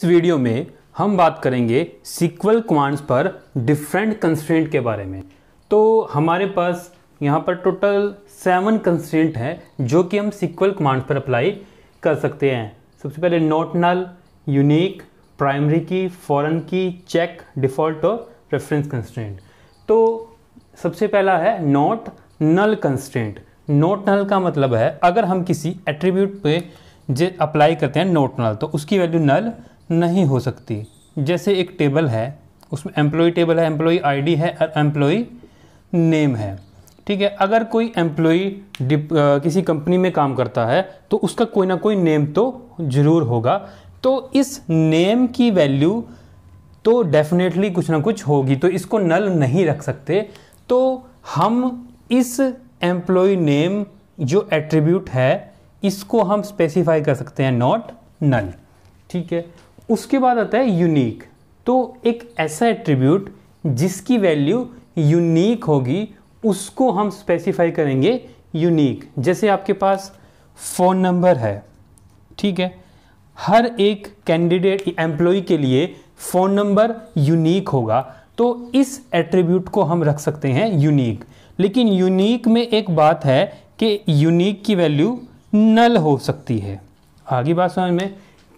इस वीडियो में हम बात करेंगे सीक्वल कमांड्स पर डिफरेंट कंस्टेंट के बारे में तो हमारे पास यहाँ पर टोटल सेवन कंस्टेंट हैं जो कि हम सीक्वल कमांड्स पर अप्लाई कर सकते हैं सबसे पहले नोट नल यूनिक प्राइमरी की फॉरन की चेक डिफ़ॉल्ट और रेफरेंस कंस्टेंट तो सबसे पहला है not null constant not null का मतलब है अगर हम किसी एट्रीब्यूट पे जे अप्लाई करते हैं नोट नल तो उसकी वैल्यू नल नहीं हो सकती जैसे एक टेबल है उसमें एम्प्लॉई टेबल है एम्प्लॉई आईडी है और एम्प्लॉई नेम है ठीक है अगर कोई एम्प्लॉई किसी कंपनी में काम करता है तो उसका कोई ना कोई नेम तो ज़रूर होगा तो इस नेम की वैल्यू तो डेफिनेटली कुछ ना कुछ होगी तो इसको नल नहीं रख सकते तो हम इस एम्प्लॉय नेम जो एट्रीब्यूट है इसको हम स्पेसिफाई कर सकते हैं नॉट नल ठीक है उसके बाद आता है यूनिक तो एक ऐसा एट्रीब्यूट जिसकी वैल्यू यूनिक होगी उसको हम स्पेसिफाई करेंगे यूनिक जैसे आपके पास फ़ोन नंबर है ठीक है हर एक कैंडिडेट एम्प्लॉय के लिए फ़ोन नंबर यूनिक होगा तो इस एट्रीब्यूट को हम रख सकते हैं यूनिक लेकिन यूनिक में एक बात है कि यूनिक की वैल्यू नल हो सकती है आगे बात समझ में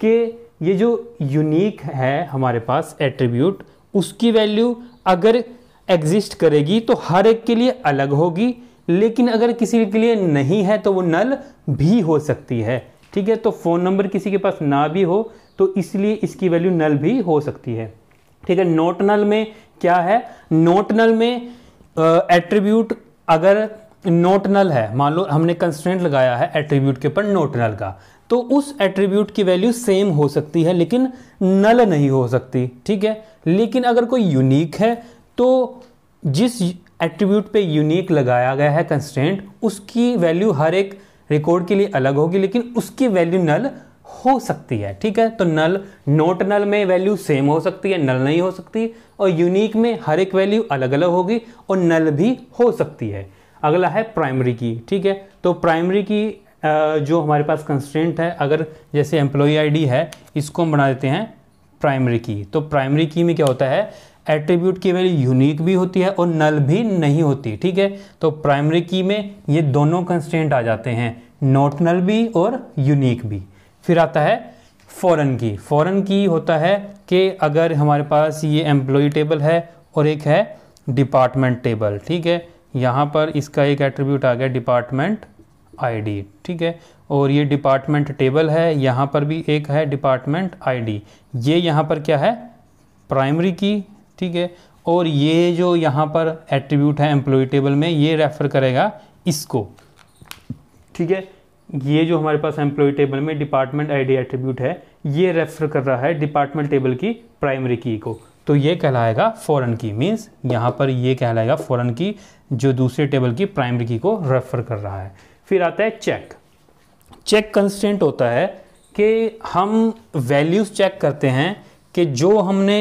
कि ये जो यूनिक है हमारे पास एट्रीब्यूट उसकी वैल्यू अगर एग्जिस्ट करेगी तो हर एक के लिए अलग होगी लेकिन अगर किसी के लिए नहीं है तो वो नल भी हो सकती है ठीक है तो फ़ोन नंबर किसी के पास ना भी हो तो इसलिए इसकी वैल्यू नल भी हो सकती है ठीक है नोट नल में क्या है नोट नल में एट्रीब्यूट अगर नोट नल है मान लो हमने कंस्टेंट लगाया है एट्रीब्यूट के ऊपर नोट नल का तो उस एट्रीब्यूट की वैल्यू सेम हो सकती है लेकिन नल नहीं हो सकती ठीक है लेकिन अगर कोई यूनिक है तो जिस एट्रीब्यूट पे यूनिक लगाया गया है कंस्टेंट उसकी वैल्यू हर एक रिकॉर्ड के लिए अलग होगी लेकिन उसकी वैल्यू नल हो सकती है ठीक है तो नल नोट नल में वैल्यू सेम हो सकती है नल नहीं हो सकती और यूनिक में हर एक वैल्यू अलग अलग होगी और नल भी हो सकती है अगला है प्राइमरी की ठीक है तो प्राइमरी की जो हमारे पास कंस्टेंट है अगर जैसे एम्प्लॉई आईडी है इसको हम बना देते हैं प्राइमरी की तो प्राइमरी की में क्या होता है एट्रीब्यूट की वैल्यू यूनिक भी होती है और नल भी नहीं होती ठीक है तो प्राइमरी की में ये दोनों कंस्टेंट आ जाते हैं नॉट नल भी और यूनिक भी फिर आता है फॉरन की फॉरन की होता है कि अगर हमारे पास ये एम्प्लॉय टेबल है और एक है डिपार्टमेंट टेबल ठीक है यहाँ पर इसका एक एट्रीब्यूट आ गया डिपार्टमेंट आईडी ठीक है और ये डिपार्टमेंट टेबल है यहाँ पर भी एक है डिपार्टमेंट आईडी ये यहाँ पर क्या है प्राइमरी की ठीक है और ये जो यहाँ पर एट्रीब्यूट है एम्प्लॉय टेबल में ये रेफर करेगा इसको ठीक है ये जो हमारे पास एम्प्लॉय टेबल में डिपार्टमेंट आईडी एट्रीब्यूट है ये रेफर कर रहा है डिपार्टमेंट टेबल की प्राइमरी की को तो ये कहलाएगा फॉरन की मीन्स यहाँ पर ये कहलाएगा फॉरन की जो दूसरे टेबल की प्राइमरी की को रेफर कर रहा है फिर आता है चेक चेक कंस्टेंट होता है कि हम वैल्यूज़ चेक करते हैं कि जो हमने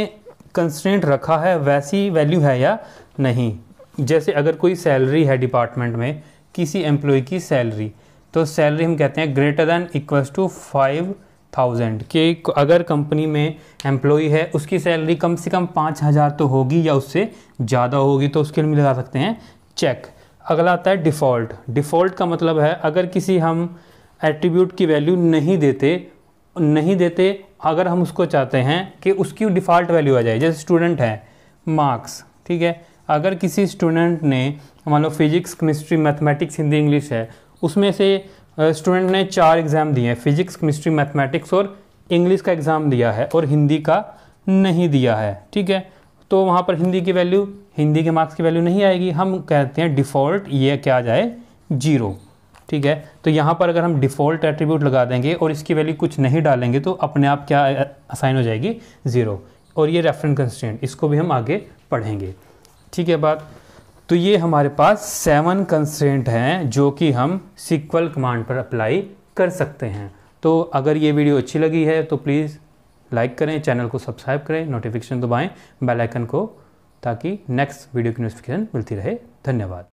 कंस्टेंट रखा है वैसी वैल्यू है या नहीं जैसे अगर कोई सैलरी है डिपार्टमेंट में किसी एम्प्लॉय की सैलरी तो सैलरी हम कहते हैं greater than equals to five thousand कि अगर कंपनी में एम्प्लॉय है उसकी सैलरी कम से कम पाँच हज़ार तो होगी या उससे ज़्यादा होगी तो उसके लिए लगा सकते हैं चेक अगला आता है डिफ़ॉल्ट डिफ़ॉल्ट का मतलब है अगर किसी हम एट्रीब्यूट की वैल्यू नहीं देते नहीं देते अगर हम उसको चाहते हैं कि उसकी डिफ़ॉल्ट वैल्यू आ जाए जैसे स्टूडेंट है मार्क्स ठीक है अगर किसी स्टूडेंट ने मान लो physics chemistry mathematics Hindi English है उसमें से स्टूडेंट ने चार एग्ज़ाम दिए हैं फिजिक्स केमिस्ट्री मैथमेटिक्स और इंग्लिश का एग्ज़ाम दिया है और हिंदी का नहीं दिया है ठीक है तो वहाँ पर हिंदी की वैल्यू हिंदी के मार्क्स की वैल्यू नहीं आएगी हम कहते हैं डिफ़ॉल्ट ये क्या आ जाए जीरो ठीक है तो यहाँ पर अगर हम डिफ़ॉल्ट एट्रीब्यूट लगा देंगे और इसकी वैल्यू कुछ नहीं डालेंगे तो अपने आप क्या असाइन हो जाएगी ज़ीरो और ये रेफरेंस कंस्टेंट इसको भी हम आगे पढ़ेंगे ठीक है बात तो ये हमारे पास सेवन कंस्टेंट हैं जो कि हम सिक्वल कमांड पर अप्लाई कर सकते हैं तो अगर ये वीडियो अच्छी लगी है तो प्लीज़ लाइक करें चैनल को सब्सक्राइब करें नोटिफिकेशन दबाएं बेल आइकन को ताकि नेक्स्ट वीडियो की नोटिफिकेशन मिलती रहे धन्यवाद